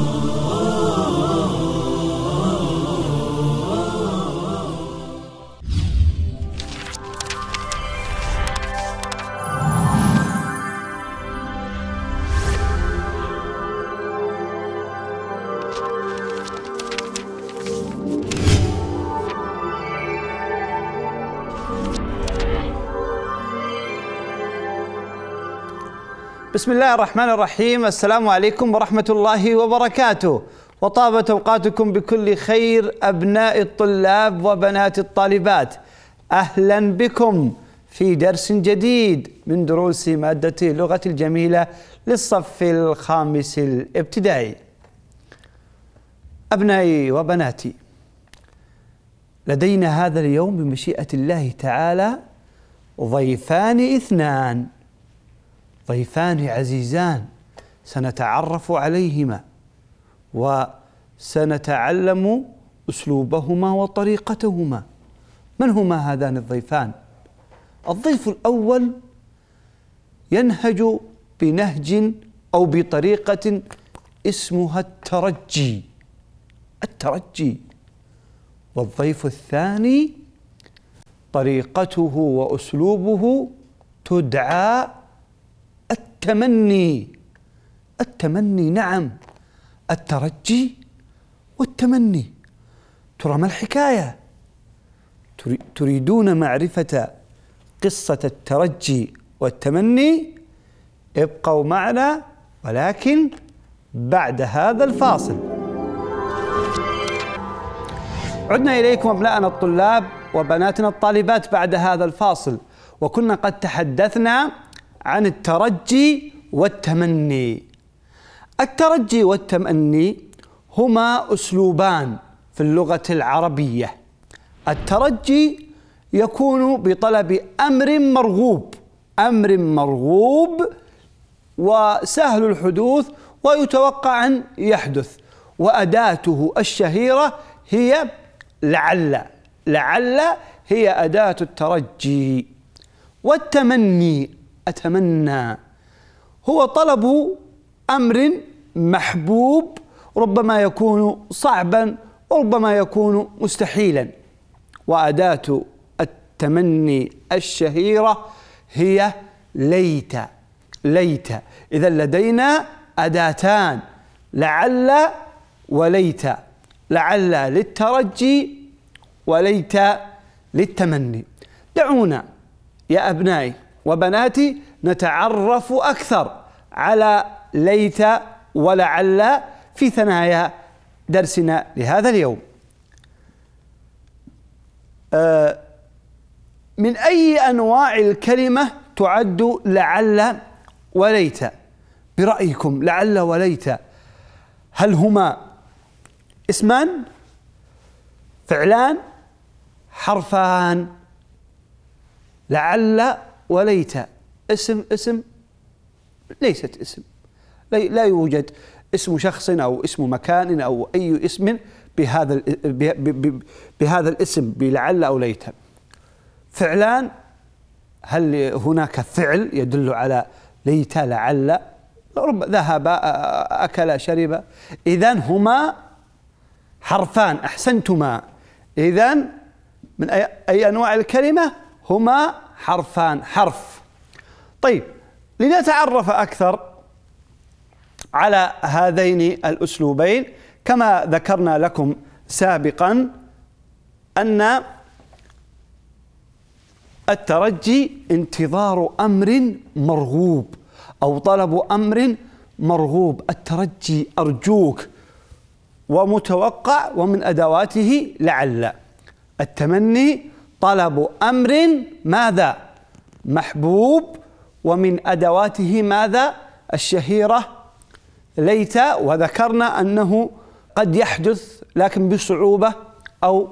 Oh. بسم الله الرحمن الرحيم السلام عليكم ورحمة الله وبركاته وطابت أوقاتكم بكل خير أبناء الطلاب وبنات الطالبات أهلا بكم في درس جديد من دروس مادة اللغة الجميلة للصف الخامس الابتدائي أبنائي وبناتي لدينا هذا اليوم بمشيئة الله تعالى ضيفان اثنان ضيفان عزيزان سنتعرف عليهما وسنتعلم اسلوبهما وطريقتهما من هما هذان الضيفان الضيف الاول ينهج بنهج او بطريقه اسمها الترجي الترجي والضيف الثاني طريقته واسلوبه تدعى التمني التمني نعم الترجي والتمني ترى ما الحكايه تريدون معرفه قصه الترجي والتمني ابقوا معنا ولكن بعد هذا الفاصل عدنا اليكم ابناءنا الطلاب وبناتنا الطالبات بعد هذا الفاصل وكنا قد تحدثنا عن الترجي والتمني الترجي والتمني هما اسلوبان في اللغه العربيه الترجي يكون بطلب امر مرغوب امر مرغوب وسهل الحدوث ويتوقع ان يحدث واداته الشهيره هي لعل لعل هي اداه الترجي والتمني أتمنى هو طلب أمر محبوب ربما يكون صعبا وربما يكون مستحيلا وأداة التمني الشهيرة هي ليت ليت إذا لدينا أداتان لعل وليت لعل للترجي وليت للتمني دعونا يا أبنائي وبناتي نتعرف أكثر على ليت ولعل في ثنايا درسنا لهذا اليوم آه، من أي أنواع الكلمة تعد لعل وليت برأيكم لعل وليت هل هما اسمان فعلان حرفان لعل وليت اسم اسم ليست اسم لا يوجد اسم شخص او اسم مكان او اي اسم بهذا بهذا الاسم بلعل او ليت فعلان هل هناك فعل يدل على ليت لعل رب ذهب اكل شرب اذا هما حرفان احسنتما اذا من اي انواع الكلمه هما حرفان حرف طيب لنتعرف أكثر على هذين الأسلوبين كما ذكرنا لكم سابقا أن الترجي انتظار أمر مرغوب أو طلب أمر مرغوب الترجي أرجوك ومتوقع ومن أدواته لعل التمني طلب امر ماذا محبوب ومن ادواته ماذا الشهيره ليت وذكرنا انه قد يحدث لكن بصعوبه او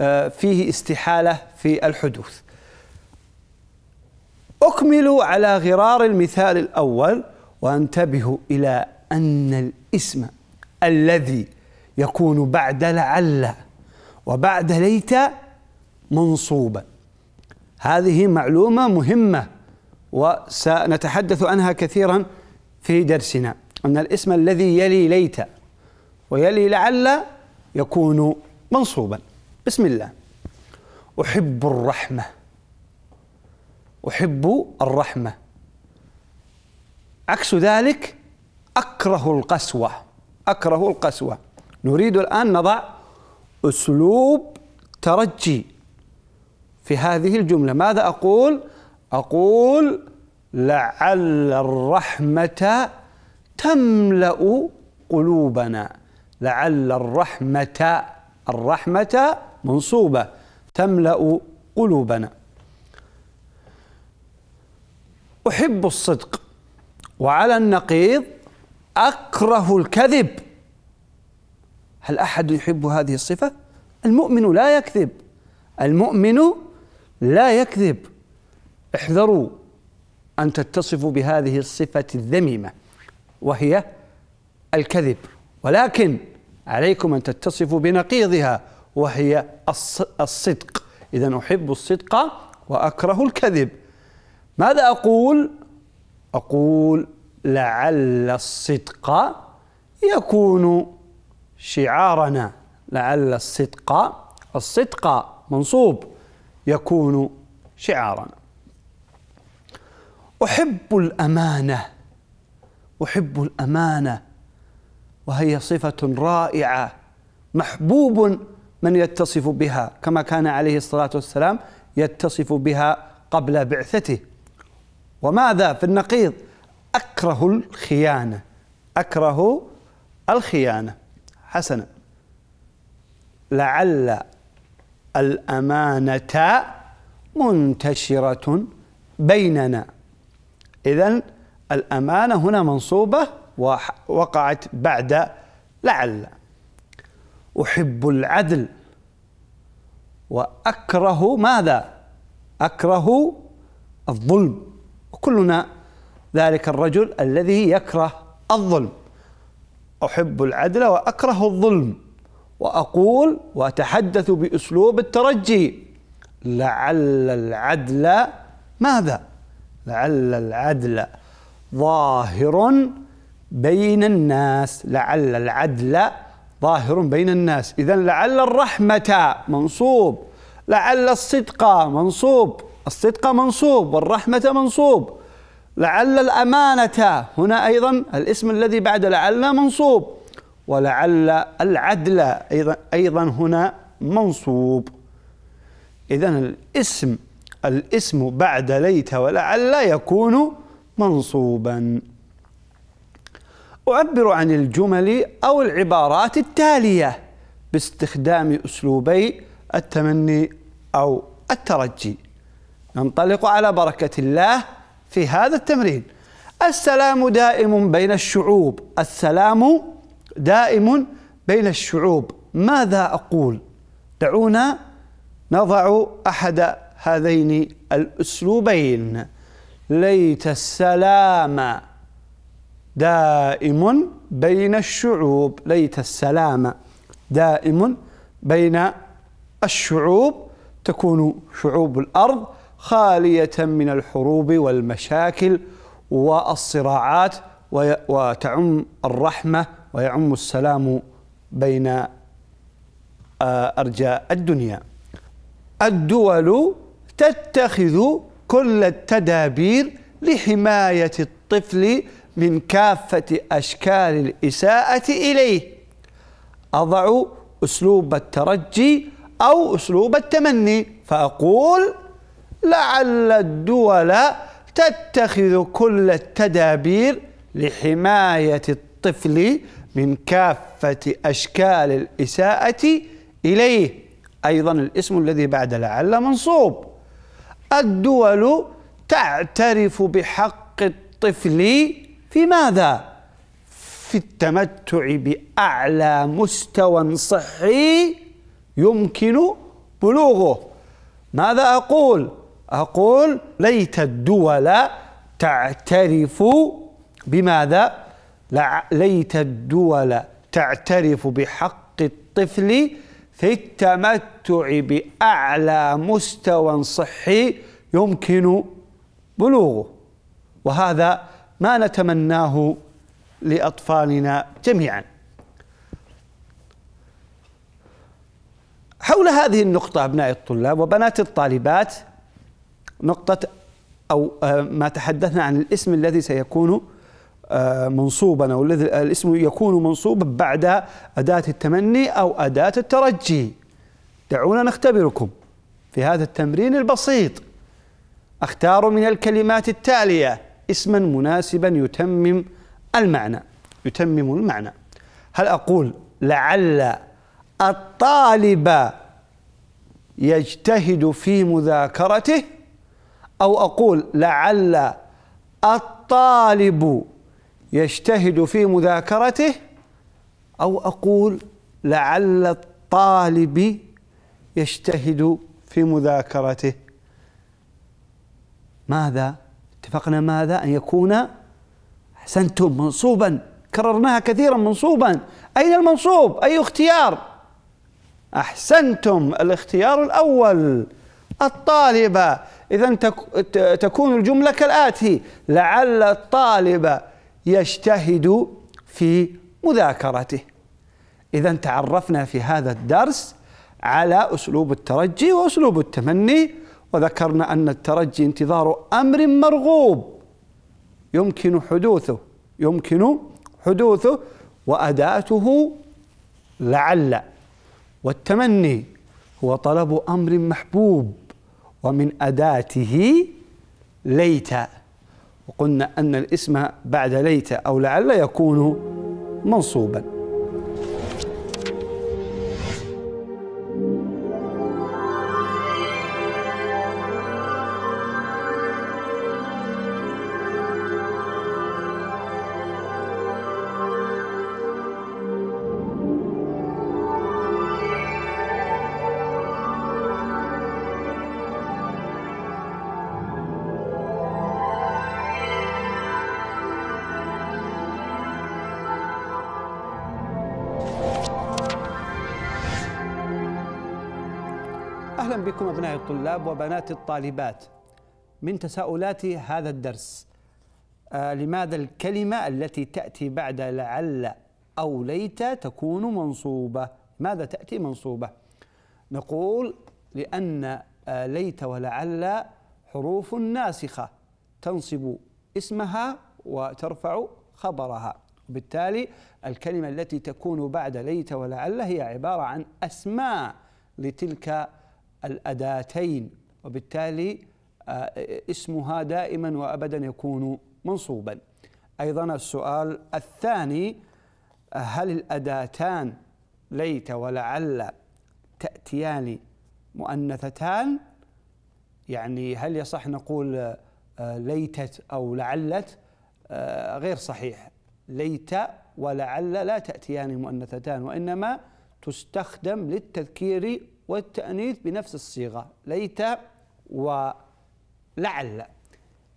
آه، فيه استحاله في الحدوث اكملوا على غرار المثال الاول وانتبهوا الى ان الاسم الذي يكون بعد لعل وبعد ليت منصوبا هذه معلومة مهمة وسنتحدث عنها كثيرا في درسنا أن الاسم الذي يلي ليت ويلي لعل يكون منصوبا بسم الله أحب الرحمة أحب الرحمة عكس ذلك أكره القسوة أكره القسوة نريد الآن نضع أسلوب ترجي في هذه الجملة ماذا أقول؟ أقول لعل الرحمة تملأ قلوبنا لعل الرحمة الرحمة منصوبة تملأ قلوبنا أحب الصدق وعلى النقيض أكره الكذب هل أحد يحب هذه الصفة؟ المؤمن لا يكذب المؤمن لا يكذب احذروا أن تتصفوا بهذه الصفة الذميمة وهي الكذب ولكن عليكم أن تتصفوا بنقيضها وهي الصدق إذا أحب الصدق وأكره الكذب ماذا أقول؟ أقول لعل الصدق يكون شعارنا لعل الصدق الصدق منصوب يكون شعارا أحب الأمانة أحب الأمانة وهي صفة رائعة محبوب من يتصف بها كما كان عليه الصلاة والسلام يتصف بها قبل بعثته وماذا في النقيض أكره الخيانة أكره الخيانة حسنا لعل الأمانة منتشرة بيننا إذا الأمانة هنا منصوبة وقعت بعد لعل أحب العدل وأكره ماذا؟ أكره الظلم وكلنا ذلك الرجل الذي يكره الظلم أحب العدل وأكره الظلم واقول واتحدث باسلوب الترجي لعل العدل ماذا لعل العدل ظاهر بين الناس لعل العدل ظاهر بين الناس اذا لعل الرحمه منصوب لعل الصدق منصوب الصدق منصوب والرحمه منصوب لعل الامانه هنا ايضا الاسم الذي بعد لعل منصوب ولعل العدل أيضا, أيضا هنا منصوب إذا الاسم الاسم بعد ليت ولعل يكون منصوبا أعبر عن الجمل أو العبارات التالية باستخدام أسلوبي التمني أو الترجي ننطلق على بركة الله في هذا التمرين السلام دائم بين الشعوب السلام دائم بين الشعوب ماذا اقول دعونا نضع احد هذين الاسلوبين ليت السلام دائم بين الشعوب ليت السلام دائم بين الشعوب تكون شعوب الارض خاليه من الحروب والمشاكل والصراعات وتعم الرحمه ويعم السلام بين آه، أرجاء الدنيا الدول تتخذ كل التدابير لحماية الطفل من كافة أشكال الإساءة إليه أضع أسلوب الترجي أو أسلوب التمني فأقول لعل الدول تتخذ كل التدابير لحماية الطفل من كافة أشكال الإساءة إليه أيضا الاسم الذي بعد لعل منصوب الدول تعترف بحق الطفل في ماذا؟ في التمتع بأعلى مستوى صحي يمكن بلوغه ماذا أقول؟ أقول ليت الدول تعترف بماذا؟ ليت الدول تعترف بحق الطفل في التمتع باعلى مستوى صحي يمكن بلوغه وهذا ما نتمناه لاطفالنا جميعا حول هذه النقطه ابناء الطلاب وبنات الطالبات نقطه او آه، ما تحدثنا عن الاسم الذي سيكون آه، منصوبا او الذي الاسم يكون منصوبا بعد اداه التمني او اداه الترجي دعونا نختبركم في هذا التمرين البسيط اختار من الكلمات التاليه اسما مناسبا يتمم المعنى يتمم المعنى هل اقول لعل الطالب يجتهد في مذاكرته او اقول لعل الطالب يجتهد في مذاكرته او اقول لعل الطالب يجتهد في مذاكرته ماذا اتفقنا ماذا ان يكون احسنتم منصوبا كررناها كثيرا منصوبا اين المنصوب اي اختيار احسنتم الاختيار الاول الطالب اذا تكون الجمله كالاتي لعل الطالب يجتهد في مذاكرته إذا تعرفنا في هذا الدرس على أسلوب الترجي وأسلوب التمني وذكرنا أن الترجي انتظار أمر مرغوب يمكن حدوثه يمكن حدوثه وأداته لعل والتمني هو طلب أمر محبوب ومن أداته ليت وقلنا أن الاسم بعد ليت أو لعل يكون منصوبا أهلا بكم أبنائي الطلاب وبنات الطالبات من تساؤلات هذا الدرس آه لماذا الكلمة التي تأتي بعد لعل أو ليت تكون منصوبة ماذا تأتي منصوبة نقول لأن آه ليت ولعل حروف ناسخة تنصب اسمها وترفع خبرها وبالتالي الكلمة التي تكون بعد ليت ولعل هي عبارة عن أسماء لتلك الأداتين وبالتالي آه، اسمها دائما وأبدا يكون منصوبا أيضا السؤال الثاني هل الأداتان ليت ولعل تأتيان مؤنثتان يعني هل يصح نقول آه، ليتت أو لعلت آه، غير صحيح ليت ولعل لا تأتيان مؤنثتان وإنما تستخدم للتذكير والتأنيث بنفس الصيغة ليت ولعل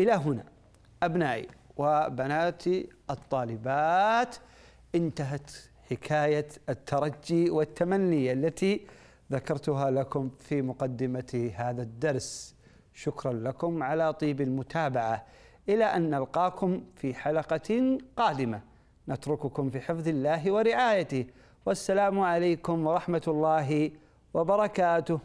إلى هنا أبنائي وبناتي الطالبات انتهت حكاية الترجي والتمني التي ذكرتها لكم في مقدمة هذا الدرس شكرا لكم على طيب المتابعة إلى أن نلقاكم في حلقة قادمة نترككم في حفظ الله ورعايته والسلام عليكم ورحمة الله وبركاته